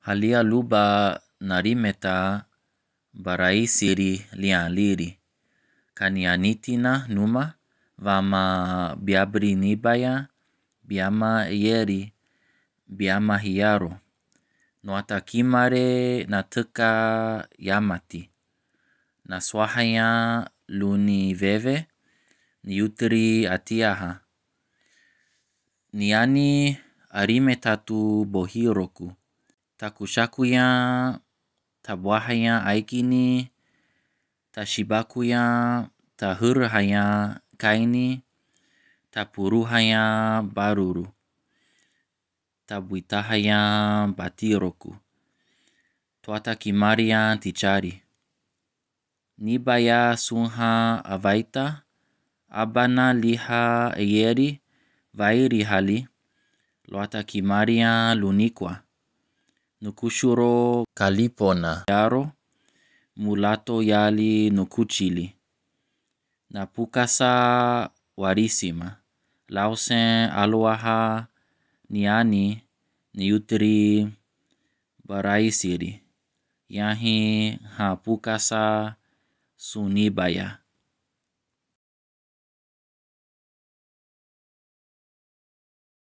Halia luba na rimeta baraisiri lialiri. kanianitina numa vama nibaya biama yeri biama hiaro. na tika yamati. na swahaya luni veve utri atiaha. Niani arimeta tu bohiroku. Takushakuyan, Tabwahayan Aikini, Tashibakuyan, Tahurhayan Kaini, Tapuruhayan Baruru, Tabuitahayan Batiroku, Tuatakimarian Tichari, Nibaya Sunha Avaita, Abana Liha Eyeri, Vairihali, Loatakimarian Lunikwa nukushuro kalipona yaro mulato yali nukuchili. Napukasa warisima lausen aluaha niani niutri baraisiri. Yahi hapukasa sunibaya.